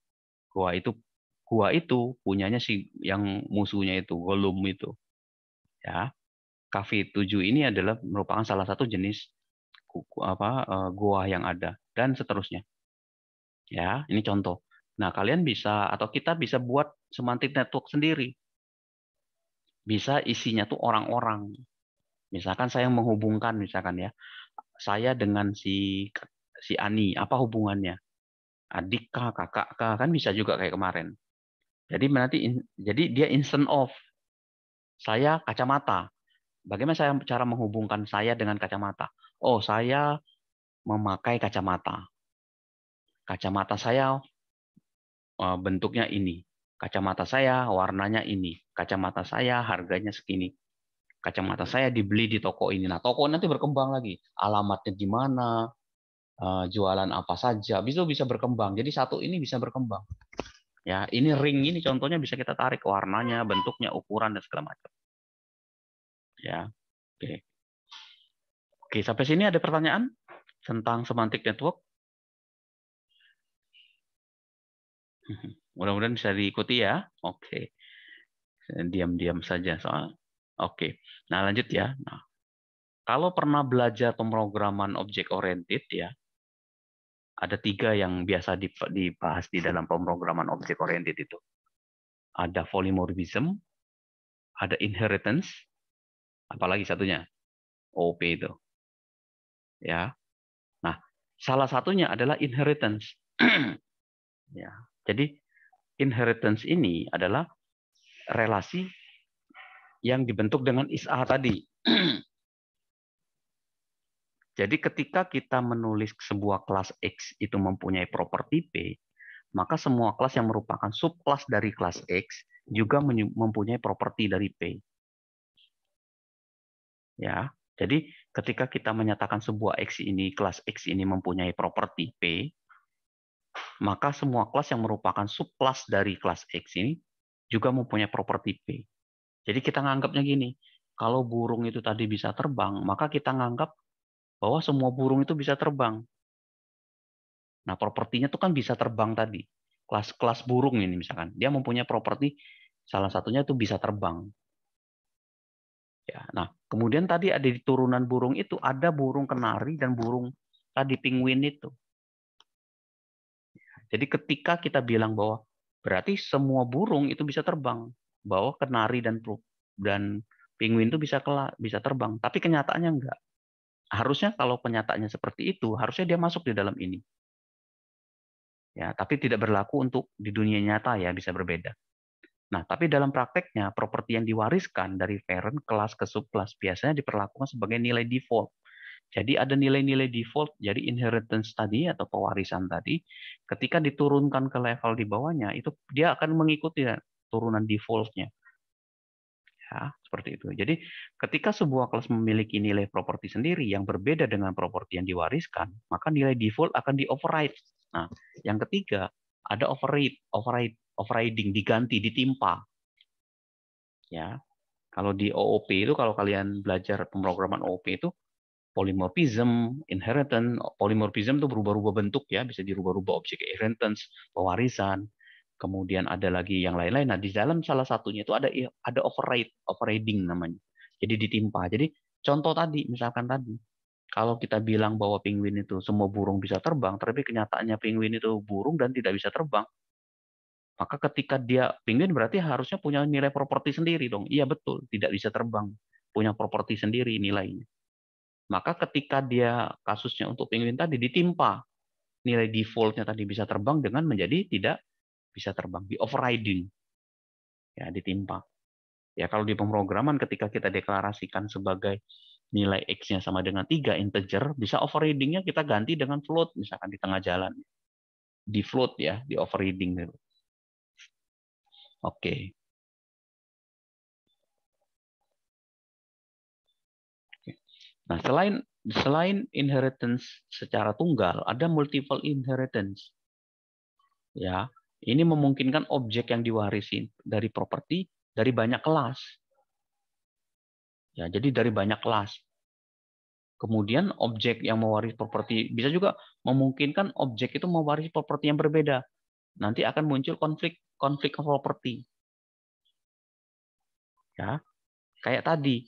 Gua itu gua itu punyanya si yang musuhnya itu Gollum itu. Ya. Kafe 7 ini adalah merupakan salah satu jenis apa eh, gua yang ada dan seterusnya. Ya, ini contoh. Nah, kalian bisa atau kita bisa buat semantik network sendiri. Bisa isinya tuh orang-orang. Misalkan saya menghubungkan misalkan ya, saya dengan si si Ani, apa hubungannya? Adik kah, kakak kah, kan bisa juga kayak kemarin. Jadi nanti jadi dia instant off. Saya kacamata. Bagaimana saya cara menghubungkan saya dengan kacamata? Oh, saya memakai kacamata kacamata saya eh, bentuknya ini, kacamata saya warnanya ini, kacamata saya harganya segini. Kacamata saya dibeli di toko ini. Nah, toko nanti berkembang lagi. Alamatnya di mana, eh, jualan apa saja, bisa bisa berkembang. Jadi satu ini bisa berkembang. Ya, ini ring ini contohnya bisa kita tarik warnanya, bentuknya, ukuran dan segala macam. Ya. Oke. Oke, sampai sini ada pertanyaan tentang semantik network? Mudah-mudahan bisa diikuti ya. Oke. Diam-diam saja soal. Oke. Nah, lanjut ya. Nah, kalau pernah belajar pemrograman objek oriented ya, ada tiga yang biasa dibahas di dalam pemrograman objek oriented itu. Ada polymorphism, ada inheritance, apalagi satunya OP itu. Ya. Nah, salah satunya adalah inheritance. ya. Jadi inheritance ini adalah relasi yang dibentuk dengan is'a tadi. Jadi ketika kita menulis sebuah kelas X itu mempunyai properti P, maka semua kelas yang merupakan subkelas dari kelas X juga mempunyai properti dari P. Ya, jadi ketika kita menyatakan sebuah X ini, kelas X ini mempunyai properti P, maka semua kelas yang merupakan subkelas dari kelas X ini juga mempunyai properti P. Jadi kita nganggapnya gini, kalau burung itu tadi bisa terbang, maka kita nganggap bahwa semua burung itu bisa terbang. Nah, propertinya itu kan bisa terbang tadi. Kelas-kelas burung ini misalkan, dia mempunyai properti salah satunya itu bisa terbang. Ya, nah, kemudian tadi ada di turunan burung itu ada burung kenari dan burung tadi penguin itu. Jadi ketika kita bilang bahwa berarti semua burung itu bisa terbang, bahwa kenari dan dan penguin itu bisa kela, bisa terbang, tapi kenyataannya enggak. Harusnya kalau kenyataannya seperti itu, harusnya dia masuk di dalam ini. Ya, tapi tidak berlaku untuk di dunia nyata ya, bisa berbeda. Nah, tapi dalam prakteknya, properti yang diwariskan dari parent kelas ke subkelas biasanya diperlakukan sebagai nilai default jadi ada nilai-nilai default, jadi inheritance tadi atau pewarisan tadi, ketika diturunkan ke level di bawahnya, itu dia akan mengikuti turunan defaultnya. Ya, seperti itu. Jadi ketika sebuah kelas memiliki nilai properti sendiri yang berbeda dengan properti yang diwariskan, maka nilai default akan di override. Nah, yang ketiga ada override, override, overriding, diganti, ditimpa. Ya, kalau di OOP itu kalau kalian belajar pemrograman OOP itu polymorphism, inheritance. Polymorphism itu berubah-ubah bentuk ya, bisa dirubah-ubah objek inheritance, pewarisan. Kemudian ada lagi yang lain-lain. Nah, di dalam salah satunya itu ada ada override, overriding namanya. Jadi ditimpa. Jadi contoh tadi, misalkan tadi, kalau kita bilang bahwa penguin itu semua burung bisa terbang, tapi kenyataannya penguin itu burung dan tidak bisa terbang, maka ketika dia penguin berarti harusnya punya nilai properti sendiri dong. Iya betul, tidak bisa terbang, punya properti sendiri nilainya maka ketika dia kasusnya untuk penguin tadi ditimpa nilai defaultnya tadi bisa terbang dengan menjadi tidak bisa terbang di overriding ya ditimpa ya kalau di pemrograman ketika kita deklarasikan sebagai nilai x-nya sama dengan tiga integer bisa overridingnya kita ganti dengan float misalkan di tengah jalan di float ya di overriding gitu. oke Nah, selain selain inheritance secara tunggal, ada multiple inheritance. Ya, ini memungkinkan objek yang diwarisi dari properti dari banyak kelas. Ya, jadi dari banyak kelas. Kemudian objek yang mewarisi properti bisa juga memungkinkan objek itu mewarisi properti yang berbeda. Nanti akan muncul konflik konflik properti. Ya. Kayak tadi,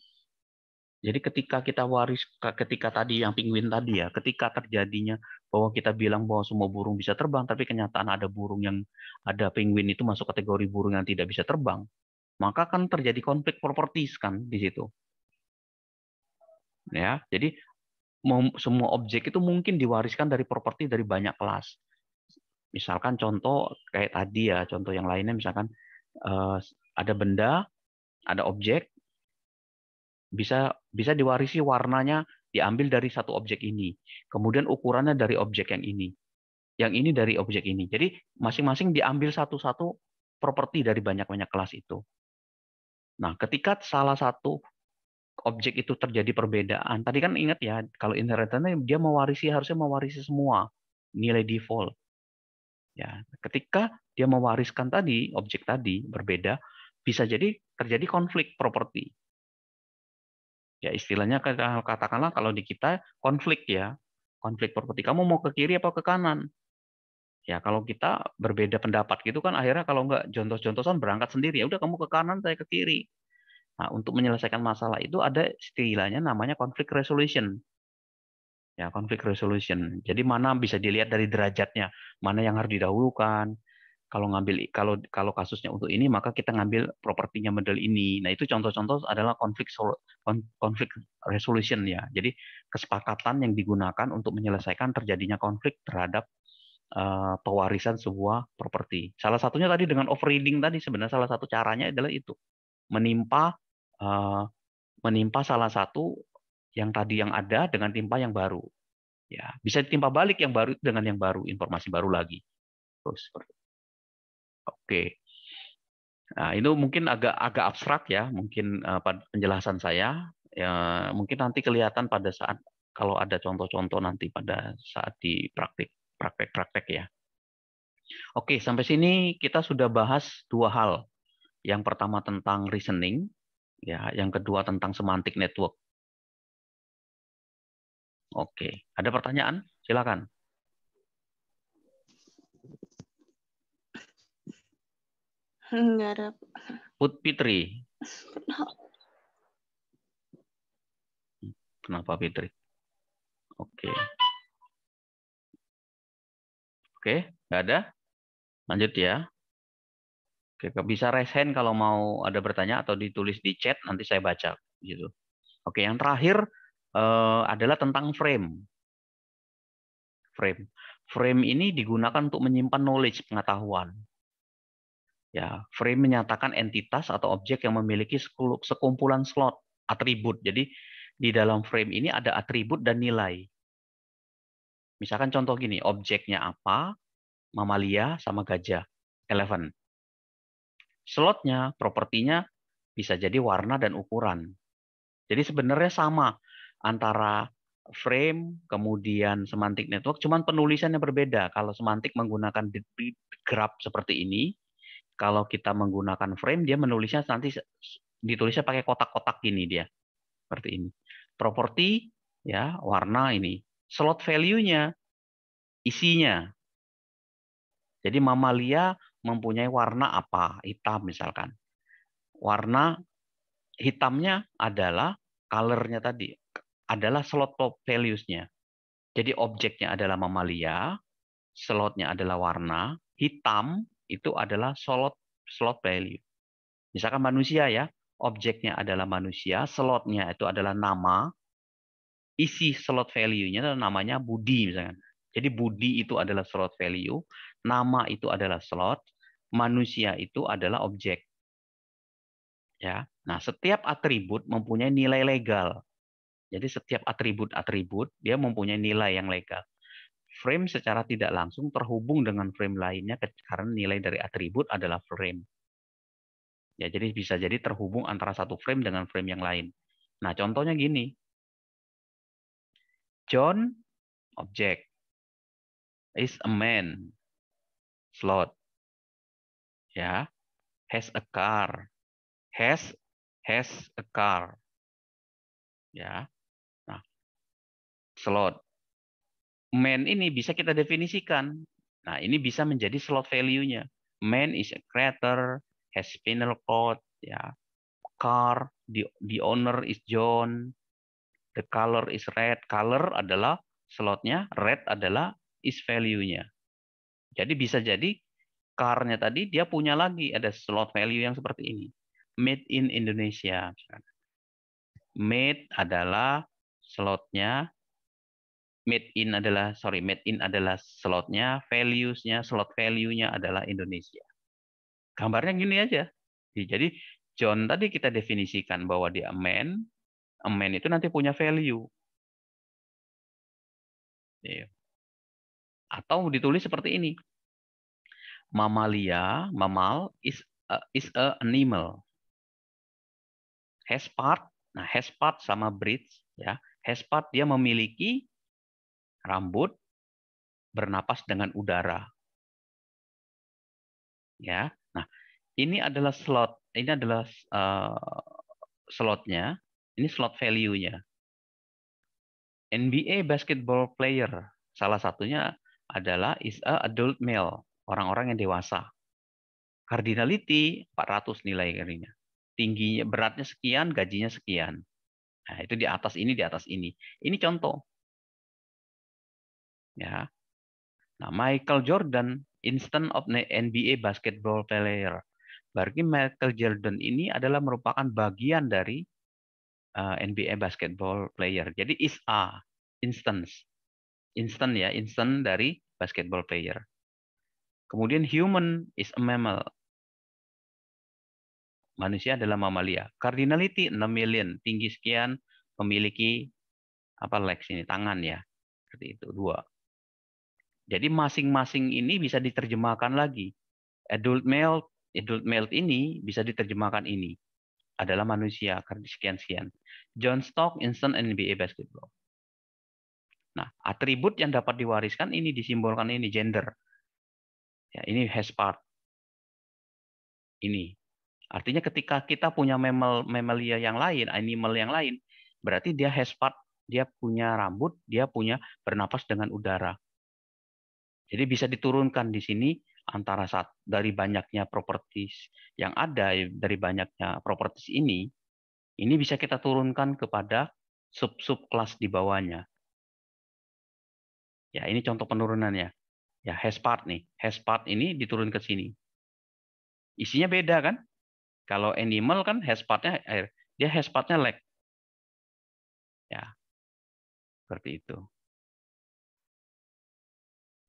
jadi ketika kita waris, ketika tadi yang penguin tadi ya, ketika terjadinya bahwa kita bilang bahwa semua burung bisa terbang, tapi kenyataan ada burung yang ada penguin itu masuk kategori burung yang tidak bisa terbang, maka kan terjadi konflik properties kan di situ. Ya, jadi semua objek itu mungkin diwariskan dari properti dari banyak kelas. Misalkan contoh kayak tadi ya, contoh yang lainnya misalkan eh, ada benda, ada objek, bisa bisa diwarisi warnanya diambil dari satu objek ini, kemudian ukurannya dari objek yang ini, yang ini dari objek ini. Jadi masing-masing diambil satu-satu properti dari banyak-banyak kelas itu. Nah, ketika salah satu objek itu terjadi perbedaan, tadi kan ingat ya, kalau inheritance dia mewarisi harusnya mewarisi semua nilai default. Ya, ketika dia mewariskan tadi objek tadi berbeda, bisa jadi terjadi konflik properti ya istilahnya katakanlah kalau di kita konflik ya konflik properti kamu mau ke kiri apa ke kanan ya kalau kita berbeda pendapat gitu kan akhirnya kalau nggak jontos-jontosan berangkat sendiri ya udah kamu ke kanan saya ke kiri nah untuk menyelesaikan masalah itu ada istilahnya namanya konflik resolution ya konflik resolution jadi mana bisa dilihat dari derajatnya mana yang harus didahulukan kalau ngambil kalau kalau kasusnya untuk ini maka kita ngambil propertinya model ini. Nah, itu contoh-contoh adalah konflik konflik resolution ya. Jadi kesepakatan yang digunakan untuk menyelesaikan terjadinya konflik terhadap uh, pewarisan sebuah properti. Salah satunya tadi dengan overriding tadi sebenarnya salah satu caranya adalah itu menimpa uh, menimpa salah satu yang tadi yang ada dengan timpa yang baru. Ya, bisa ditimpa balik yang baru dengan yang baru, informasi baru lagi. Terus seperti Oke. Nah, itu mungkin agak agak abstrak ya, mungkin uh, penjelasan saya. Ya, mungkin nanti kelihatan pada saat kalau ada contoh-contoh nanti pada saat di praktik praktek-praktek ya. Oke, sampai sini kita sudah bahas dua hal. Yang pertama tentang reasoning, ya, yang kedua tentang semantik network. Oke, ada pertanyaan? Silakan. Enggak ada. Put Fitri. Kenapa Fitri? Oke. Okay. Oke, okay, nggak ada. Lanjut ya. Oke, okay, bisa raise hand kalau mau ada bertanya atau ditulis di chat nanti saya baca gitu. Oke, yang terakhir uh, adalah tentang frame. Frame. Frame ini digunakan untuk menyimpan knowledge, pengetahuan. Ya, frame menyatakan entitas atau objek yang memiliki sekumpulan slot atribut. Jadi di dalam frame ini ada atribut dan nilai. Misalkan contoh gini, objeknya apa? Mamalia sama gajah, Eleven. Slotnya, propertinya bisa jadi warna dan ukuran. Jadi sebenarnya sama antara frame kemudian semantik network, cuman penulisannya berbeda. Kalau semantik menggunakan grab seperti ini, kalau kita menggunakan frame, dia menulisnya nanti ditulisnya pakai kotak-kotak gini dia. Seperti ini. Properti, ya warna ini. Slot value-nya, isinya. Jadi mamalia mempunyai warna apa? Hitam misalkan. Warna hitamnya adalah colornya tadi, adalah slot values-nya. Jadi objeknya adalah mamalia, slotnya adalah warna, hitam itu adalah slot slot value. Misalkan manusia ya, objeknya adalah manusia, slotnya itu adalah nama, isi slot value-nya namanya Budi misalkan. Jadi Budi itu adalah slot value, nama itu adalah slot, manusia itu adalah objek. Ya. Nah, setiap atribut mempunyai nilai legal. Jadi setiap atribut-atribut dia mempunyai nilai yang legal frame secara tidak langsung terhubung dengan frame lainnya karena nilai dari atribut adalah frame. Ya, jadi bisa jadi terhubung antara satu frame dengan frame yang lain. Nah, contohnya gini. John object is a man slot. Ya. Has a car. Has has a car. Ya. Nah, slot man ini bisa kita definisikan. Nah, ini bisa menjadi slot value-nya. Man is a creator, has spinal cord, ya. Car, the, the owner is John. The color is red. Color adalah slotnya, red adalah is value-nya. Jadi bisa jadi car-nya tadi dia punya lagi ada slot value yang seperti ini. Made in Indonesia. Made adalah slotnya made in adalah sorry made in adalah slotnya valuesnya slot value nya adalah Indonesia gambarnya gini aja jadi John tadi kita definisikan bahwa dia man man itu nanti punya value atau ditulis seperti ini mamalia mamal is a, is a animal has part nah has part sama bridge ya has part dia memiliki rambut bernapas dengan udara. Ya. Nah, ini adalah slot, ini adalah uh, slotnya, ini slot value-nya. NBA basketball player salah satunya adalah is a adult male, orang-orang yang dewasa. Cardinality 400 nilai Tingginya beratnya sekian, gajinya sekian. Nah, itu di atas ini, di atas ini. Ini contoh. Ya. Nah, Michael Jordan, instant of NBA basketball player. Bagi Michael Jordan ini adalah merupakan bagian dari eh, NBA basketball player. Jadi is a instance. Instant ya, instant dari basketball player. Kemudian human is a mammal. Manusia adalah mamalia. Cardinality 6 million, tinggi sekian, memiliki apa legs ini tangan ya. Seperti itu. Dua. Jadi masing-masing ini bisa diterjemahkan lagi. Adult male, adult male ini bisa diterjemahkan ini adalah manusia karena sekian-sekian. John Stock, instant NBA basketball. Nah, atribut yang dapat diwariskan ini disimbolkan ini gender. Ya, ini has part. Ini. Artinya ketika kita punya mammal mammalia yang lain, animal yang lain, berarti dia has part, dia punya rambut, dia punya bernapas dengan udara. Jadi bisa diturunkan di sini antara saat dari banyaknya properties yang ada dari banyaknya properties ini, ini bisa kita turunkan kepada sub-sub kelas di bawahnya. Ya, ini contoh penurunannya. Ya, hash part nih. Hash part ini diturun ke sini. Isinya beda kan? Kalau animal kan hash partnya air, dia hash partnya lag. Ya, seperti itu.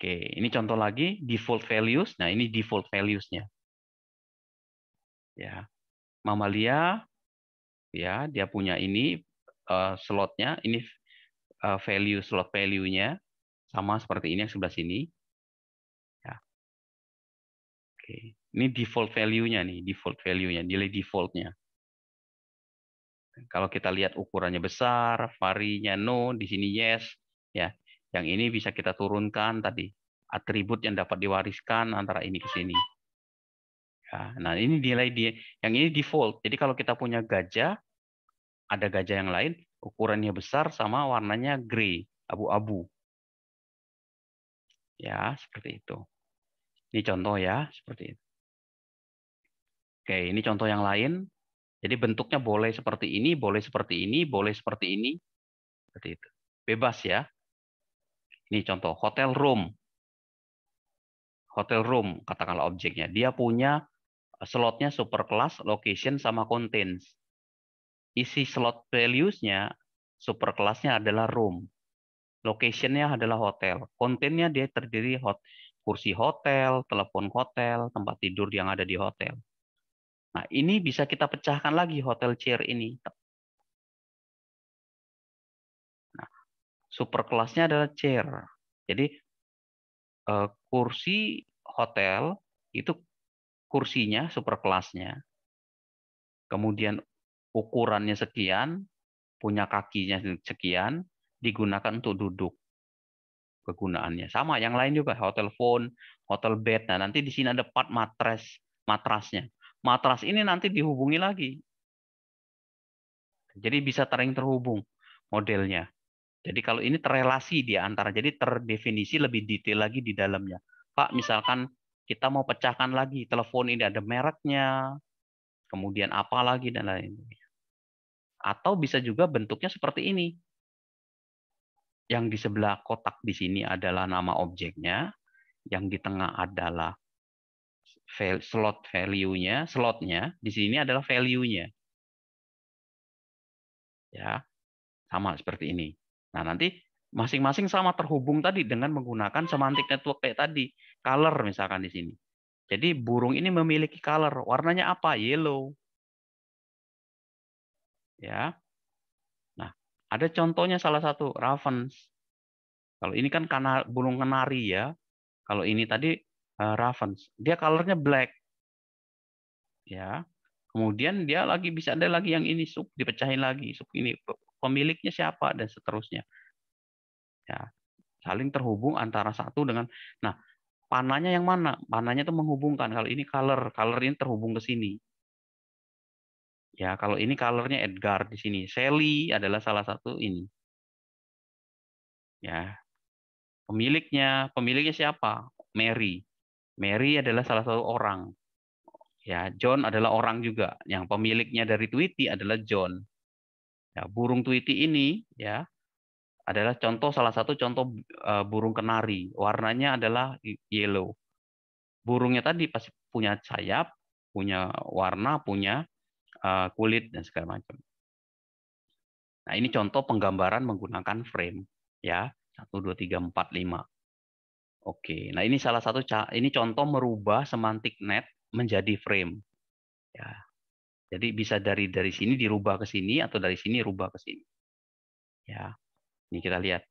Oke, ini contoh lagi default values. Nah, ini default values-nya. Ya. Mamalia ya, dia punya ini uh, slotnya, ini uh, value slot value-nya sama seperti ini yang sebelah sini. Ya. Oke, ini default value-nya nih, default value-nya, nilai default-nya. Kalau kita lihat ukurannya besar, varinya no, di sini yes, ya yang ini bisa kita turunkan tadi atribut yang dapat diwariskan antara ini ke sini. Ya, nah ini nilai dia yang ini default. Jadi kalau kita punya gajah, ada gajah yang lain ukurannya besar sama warnanya grey abu-abu. Ya seperti itu. Ini contoh ya seperti itu. Oke ini contoh yang lain. Jadi bentuknya boleh seperti ini, boleh seperti ini, boleh seperti ini, seperti itu. Bebas ya. Ini contoh hotel room. Hotel room katakanlah objeknya. Dia punya eh, slotnya super kelas, location sama contents. Isi slot values-nya class-nya adalah room. Locationnya adalah hotel. Kontennya dia terdiri hot, kursi hotel, telepon hotel, tempat tidur yang ada di hotel. Nah, ini bisa kita pecahkan lagi hotel chair ini. super kelasnya adalah chair. Jadi eh, kursi hotel itu kursinya super kelasnya. Kemudian ukurannya sekian, punya kakinya sekian, digunakan untuk duduk kegunaannya. Sama yang lain juga hotel phone, hotel bed. Nah, nanti di sini ada part matras, matrasnya. Matras ini nanti dihubungi lagi. Jadi bisa tering terhubung modelnya. Jadi kalau ini terrelasi di antara, jadi terdefinisi lebih detail lagi di dalamnya. Pak, hmm. misalkan kita mau pecahkan lagi telepon ini ada mereknya, kemudian apa lagi dan lain-lain. Atau bisa juga bentuknya seperti ini. Yang di sebelah kotak di sini adalah nama objeknya, yang di tengah adalah slot value-nya, slotnya, di sini adalah value-nya. Ya, sama seperti ini. Nah, nanti masing-masing sama terhubung tadi dengan menggunakan semantik network kayak tadi. Color misalkan di sini. Jadi burung ini memiliki color. Warnanya apa? Yellow. Ya. Nah, ada contohnya salah satu ravens. Kalau ini kan kanar, burung kenari ya. Kalau ini tadi uh, ravens, dia colornya black. Ya. Kemudian dia lagi bisa ada lagi yang ini sup dipecahin lagi, sup ini pemiliknya siapa dan seterusnya. Ya, saling terhubung antara satu dengan nah panahnya yang mana? Panahnya itu menghubungkan. Kalau ini color, color ini terhubung ke sini. Ya, kalau ini colornya Edgar di sini. Sally adalah salah satu ini. Ya. Pemiliknya, pemiliknya siapa? Mary. Mary adalah salah satu orang. Ya, John adalah orang juga. Yang pemiliknya dari Tweety adalah John. Ya, burung tuiti ini ya adalah contoh salah satu contoh eh, burung kenari. Warnanya adalah yellow. Burungnya tadi pasti punya sayap, punya warna, punya eh, kulit dan segala macam. Nah, ini contoh penggambaran menggunakan frame ya. 1 2 3 4 5. Oke. Nah, ini salah satu ini contoh merubah semantik net menjadi frame. Ya. Jadi bisa dari dari sini dirubah ke sini atau dari sini rubah ke sini. Ya. Ini kita lihat.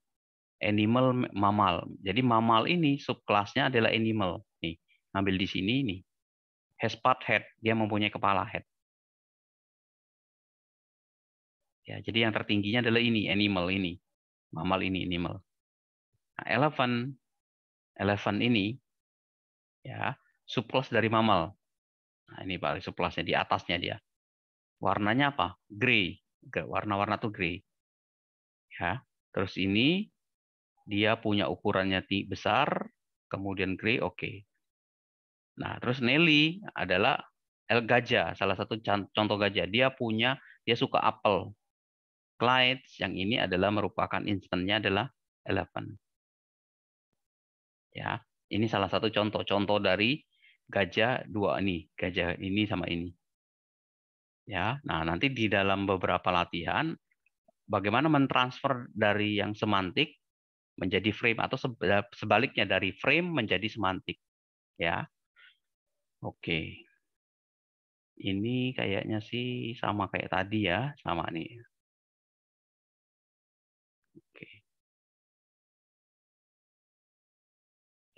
Animal mamal. Jadi mamal ini subkelasnya adalah animal. Nih, ngambil di sini nih. Has part head, dia mempunyai kepala head. Ya, jadi yang tertingginya adalah ini, animal ini. Mamal ini animal. Nah, elephant elephant ini ya subkelas dari mamal. Nah, ini paling subkelasnya di atasnya dia warnanya apa? Gray. Warna-warna tuh gray. Ya. Terus ini dia punya ukurannya besar, kemudian gray, oke. Okay. Nah, terus Nelly adalah El Gajah, salah satu contoh gajah. Dia punya, dia suka apel. Clyde yang ini adalah merupakan instannya adalah eleven. Ya, ini salah satu contoh-contoh dari gajah dua ini, gajah ini sama ini. Ya, nah nanti di dalam beberapa latihan bagaimana mentransfer dari yang semantik menjadi frame atau sebaliknya dari frame menjadi semantik. Ya. Oke. Ini kayaknya sih sama kayak tadi ya, sama nih. Oke.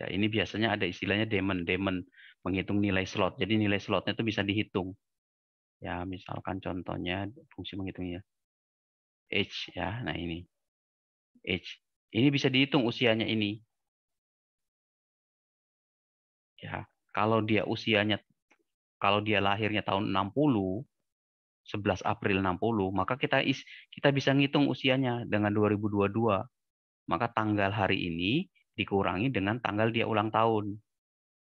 Ya, ini biasanya ada istilahnya demon, demon menghitung nilai slot. Jadi nilai slotnya itu bisa dihitung ya misalkan contohnya fungsi menghitungnya h ya nah ini h ini bisa dihitung usianya ini ya kalau dia usianya kalau dia lahirnya tahun 60 11 April 60 maka kita is, kita bisa ngitung usianya dengan 2022 maka tanggal hari ini dikurangi dengan tanggal dia ulang tahun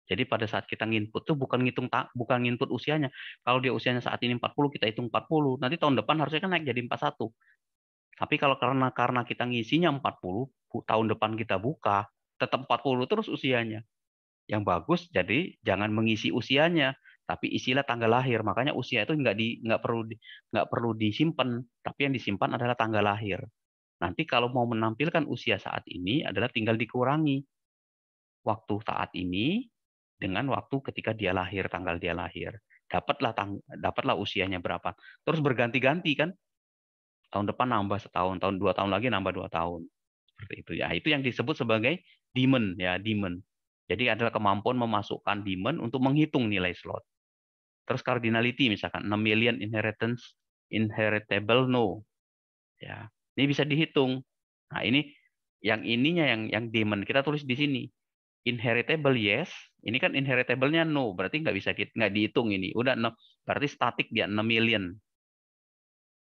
jadi pada saat kita nginput tuh bukan ngitung tak bukan nginput usianya. Kalau dia usianya saat ini 40 kita hitung 40, nanti tahun depan harusnya kan naik jadi 41. Tapi kalau karena karena kita ngisinya 40, tahun depan kita buka tetap 40 terus usianya. Yang bagus jadi jangan mengisi usianya, tapi isilah tanggal lahir. Makanya usia itu nggak di nggak perlu nggak perlu disimpan, tapi yang disimpan adalah tanggal lahir. Nanti kalau mau menampilkan usia saat ini adalah tinggal dikurangi waktu saat ini dengan waktu ketika dia lahir, tanggal dia lahir. Dapatlah tang dapatlah usianya berapa. Terus berganti-ganti kan. Tahun depan nambah setahun, tahun dua tahun lagi nambah dua tahun. Seperti itu ya. Itu yang disebut sebagai demon ya, demon. Jadi adalah kemampuan memasukkan demon untuk menghitung nilai slot. Terus cardinality misalkan 6 million inheritance inheritable no. Ya. Ini bisa dihitung. Nah, ini yang ininya yang yang demon kita tulis di sini. Inheritable yes, ini kan inheritable-nya no, berarti nggak bisa kita nggak dihitung ini. Udah no, berarti statik dia 6 million.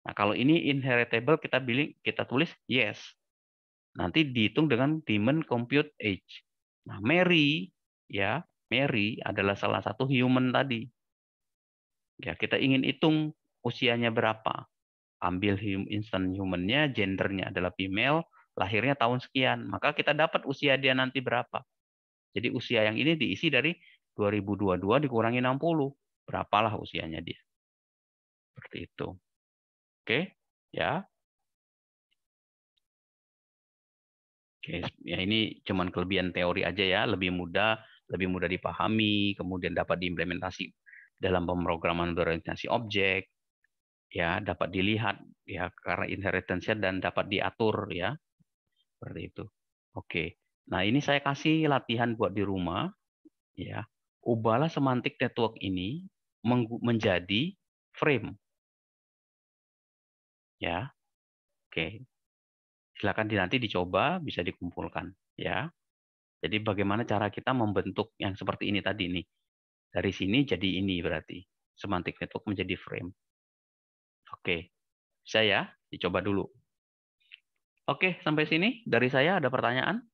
Nah, kalau ini inheritable kita bilang kita tulis yes. Nanti dihitung dengan Demon Compute Age. Nah, Mary ya, Mary adalah salah satu human tadi. Ya, kita ingin hitung usianya berapa. Ambil instant human-nya, gendernya adalah female, lahirnya tahun sekian. Maka kita dapat usia dia nanti berapa. Jadi usia yang ini diisi dari 2022 dikurangi 60. Berapalah usianya dia. Seperti itu. Oke, ya. Oke, ya ini cuman kelebihan teori aja ya, lebih mudah, lebih mudah dipahami, kemudian dapat diimplementasi dalam pemrograman berorientasi objek, ya dapat dilihat ya karena inheritance dan dapat diatur ya seperti itu. Oke, Nah, ini saya kasih latihan buat di rumah ya. Ubahlah semantik network ini menjadi frame. Ya. Oke. Silakan nanti dicoba bisa dikumpulkan ya. Jadi bagaimana cara kita membentuk yang seperti ini tadi nih. Dari sini jadi ini berarti. Semantik network menjadi frame. Oke. saya Dicoba dulu. Oke, sampai sini dari saya ada pertanyaan?